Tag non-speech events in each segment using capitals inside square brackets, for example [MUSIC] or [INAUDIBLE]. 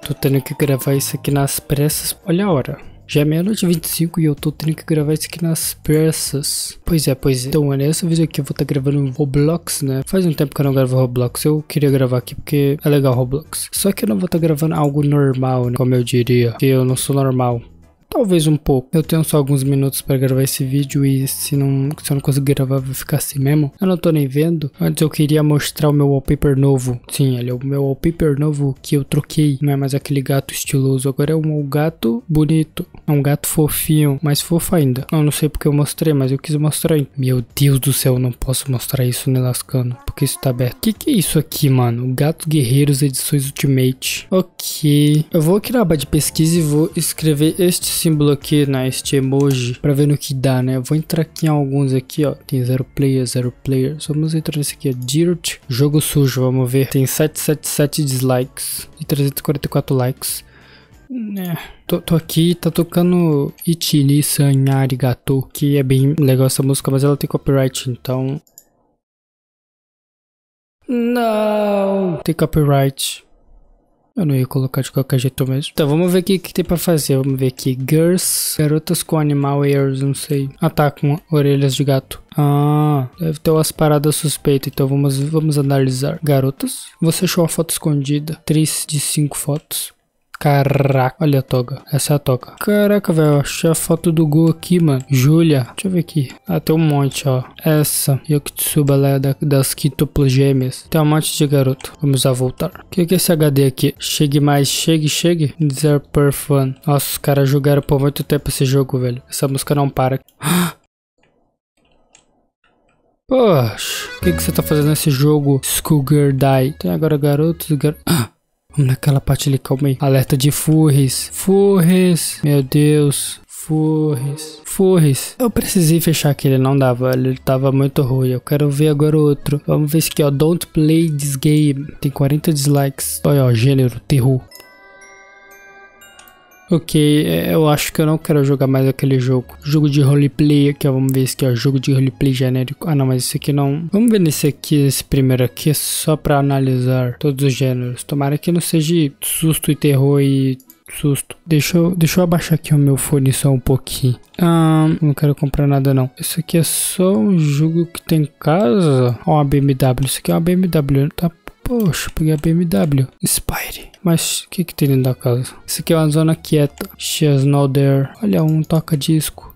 Tô tendo que gravar isso aqui nas pressas. Olha a hora. Já é meia-noite e 25 e eu tô tendo que gravar isso aqui nas pressas. Pois é, pois é. Então, nesse vídeo aqui eu vou estar tá gravando Roblox, né? Faz um tempo que eu não gravo Roblox. Eu queria gravar aqui porque é legal Roblox. Só que eu não vou estar tá gravando algo normal, né? Como eu diria. Que eu não sou normal. Talvez um pouco. Eu tenho só alguns minutos para gravar esse vídeo e se não, se eu não conseguir gravar vai ficar assim mesmo. Eu não tô nem vendo. Antes eu queria mostrar o meu wallpaper novo. Sim, ele é o meu wallpaper novo que eu troquei. Não é mais aquele gato estiloso. Agora é um gato bonito. É um gato fofinho, mais fofo ainda. Eu não sei porque eu mostrei, mas eu quis mostrar. Hein? Meu Deus do céu, eu não posso mostrar isso né, lascando. Porque isso tá aberto. O que, que é isso aqui, mano? Gato Guerreiros Edições Ultimate. Ok. Eu vou aqui na aba de pesquisa e vou escrever este símbolo aqui, né, este emoji, pra ver no que dá, né? Eu vou entrar aqui em alguns aqui, ó. Tem zero player, zero player. Vamos entrar nesse aqui, ó. Dirt, jogo sujo, vamos ver. Tem 777 dislikes e 344 likes. né tô, tô, aqui, tá tocando Ichini San Arigato, que é bem legal essa música, mas ela tem copyright, então... Não! Tem copyright. Eu não ia colocar de qualquer jeito mesmo. Então, tá, vamos ver o que, que tem pra fazer. Vamos ver aqui. Girls. Garotas com animal ears, não sei. Ah, tá, com orelhas de gato. Ah, deve ter umas paradas suspeitas, então vamos, vamos analisar. Garotas, você achou uma foto escondida. Três de cinco fotos. Caraca, olha a toga. Essa é a toga. Caraca, velho, achei a foto do Gol aqui, mano. Julia, deixa eu ver aqui. Ah, tem um monte, ó. Essa, Yokitsuba, ela é da, das quintuplas gêmeas. Tem um monte de garoto. Vamos a voltar. O que, que é esse HD aqui? Chegue mais, chegue, chegue. Deserve per fun. Nossa, os caras jogaram por muito tempo esse jogo, velho. Essa música não para. [GASPS] Poxa, o que, que você tá fazendo nesse jogo, Schoolgirl Die? Tem agora garotos e gar... [GASPS] Ah! Naquela parte ali, calma aí. Alerta de Furres. Furres. Meu Deus. Furres. Furres. Eu precisei fechar aquele, não dava. Ele tava muito ruim. Eu quero ver agora outro. Vamos ver esse aqui, ó. Don't play this game. Tem 40 dislikes. Olha, ó, gênero, terror. Ok, é, eu acho que eu não quero jogar mais aquele jogo. Jogo de roleplay aqui, ó, é, vamos ver isso aqui, ó, jogo de roleplay genérico. Ah não, mas isso aqui não... Vamos ver nesse aqui, esse primeiro aqui, só pra analisar todos os gêneros. Tomara que não seja susto e terror e susto. Deixa eu, deixa eu abaixar aqui o meu fone só um pouquinho. Ah, não quero comprar nada não. Isso aqui é só um jogo que tem em casa. Ó, uma BMW. Isso aqui é uma BMW. Tá Poxa, peguei a BMW. Inspire, Mas o que, que tem dentro da casa? Isso aqui é uma zona quieta. She's not there. Olha, um toca-disco.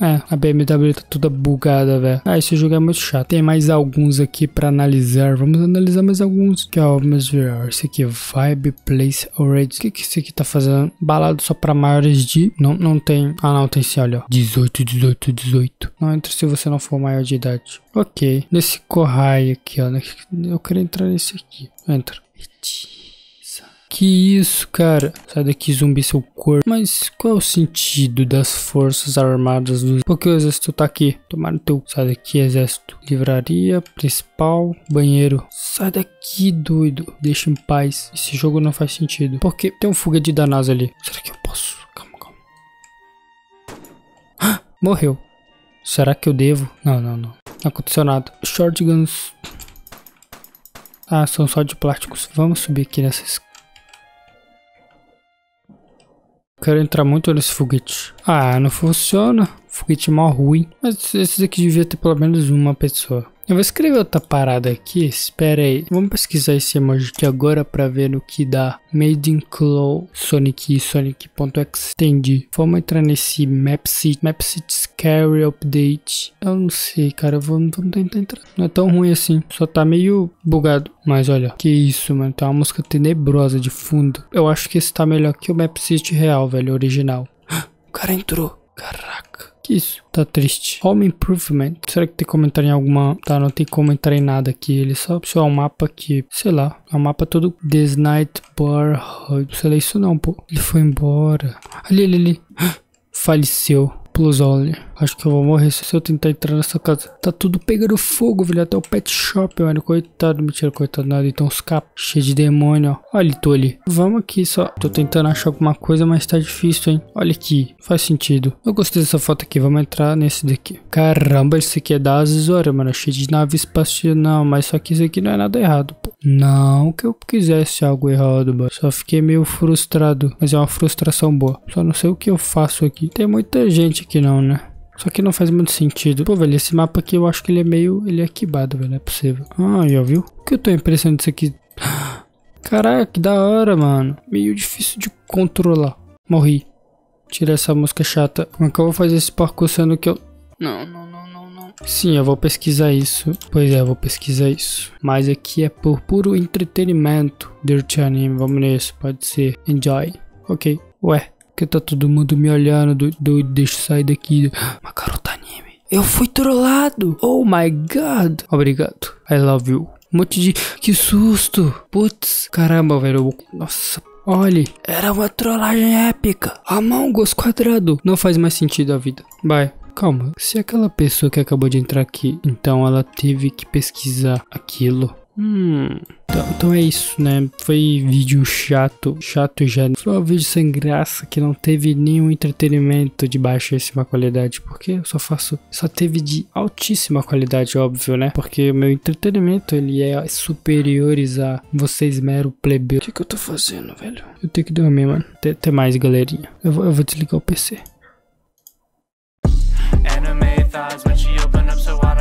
É, a BMW tá toda bugada, velho. Ah, esse jogo é muito chato. Tem mais alguns aqui pra analisar. Vamos analisar mais alguns. Que ó, é vamos ver. Esse aqui, Vibe Place Already. O que que esse aqui tá fazendo? Balado só pra maiores de... Não, não tem... Ah, não, tem esse, olha, ó. 18, 18, 18. Não entra se você não for maior de idade. Ok. Nesse Kohai aqui, ó. Né? Eu quero entrar nesse aqui. Entra. Que isso, cara? Sai daqui, zumbi, seu corpo. Mas qual é o sentido das forças armadas dos... Por que o exército tá aqui? o teu... Sai daqui, exército. Livraria, principal, banheiro. Sai daqui, doido. Deixa em paz. Esse jogo não faz sentido. Porque tem um fuga da NASA ali. Será que eu posso? Calma, calma. Ah, morreu. Será que eu devo? Não, não, não. Não aconteceu nada. Shotguns... Ah, são só de plásticos. Vamos subir aqui nessa escada. Quero entrar muito nesse foguete. Ah, não funciona. Foguete mal ruim. Mas esses aqui devia ter pelo menos uma pessoa. Eu vou escrever outra parada aqui, espera aí. Vamos pesquisar esse emoji aqui agora pra ver no que dá. Made in Claw, Sonic e Sonic.extend. Vamos entrar nesse Mapsit, Mapsit Scary Update. Eu não sei, cara, vamos, vamos tentar entrar. Não é tão ruim assim, só tá meio bugado. Mas olha, que isso, mano, tá uma música tenebrosa de fundo. Eu acho que esse tá melhor que o Mapsit real, velho, original. [GASPS] O cara entrou, caralho. Que isso? Tá triste. Home Improvement. Será que tem comentário em alguma... Tá, não tem comentário em nada aqui. Ele só opcionou é um mapa que... Sei lá. É um mapa todo... This Night Bar... Não sei lá isso não, pô. Ele foi embora. Ali, ali, ali. [GASPS] Faleceu pelos olhos. Acho que eu vou morrer se eu tentar entrar nessa casa. Tá tudo pegando fogo, velho. Até o pet shop, mano. Coitado, mentira, coitado nada. Então os capos cheio de demônio, ó. Olha, tô ali. Vamos aqui só. Tô tentando achar alguma coisa, mas tá difícil, hein. Olha aqui. Faz sentido. Eu gostei dessa foto aqui. Vamos entrar nesse daqui. Caramba, esse aqui é da Azizora, mano. Cheio de nave espacial. Não, mas só que isso aqui não é nada errado. Não que eu quisesse algo errado, mano. Só fiquei meio frustrado. Mas é uma frustração boa. Só não sei o que eu faço aqui. Tem muita gente aqui não, né? Só que não faz muito sentido. Pô, velho, esse mapa aqui eu acho que ele é meio... Ele é quebado, velho. Não é possível. Ah, já viu? O que eu tô impressionado isso aqui? [GASPS] Caraca, que da hora, mano. Meio difícil de controlar. Morri. Tira essa música chata. Como é que eu vou fazer esse parkour sendo que eu... Não, não, não, não não. Sim, eu vou pesquisar isso. Pois é, eu vou pesquisar isso. Mas aqui é por puro entretenimento. Dirty Anime, vamos nisso, pode ser. Enjoy. Ok. Ué, que tá todo mundo me olhando, doido, doido deixa eu sair daqui. [GASPS] Macarota tá anime. Eu fui trollado. Oh my god. Obrigado. I love you. Um monte de... Que susto. Putz. Caramba, velho. Nossa, Olhe, era uma trollagem épica. A mão Us quadrado. Não faz mais sentido a vida. Bye calma, se é aquela pessoa que acabou de entrar aqui, então ela teve que pesquisar aquilo. Hum, então, então, é isso, né? Foi vídeo chato, chato já. Foi um vídeo sem graça que não teve nenhum entretenimento de baixíssima qualidade, porque eu só faço, só teve de altíssima qualidade, óbvio, né? Porque o meu entretenimento ele é superior a vocês mero plebeu. O que, que eu tô fazendo, velho? Eu tenho que dormir, mano. Até, até mais, galerinha. Eu vou, eu vou desligar o PC. thighs when she opened up so I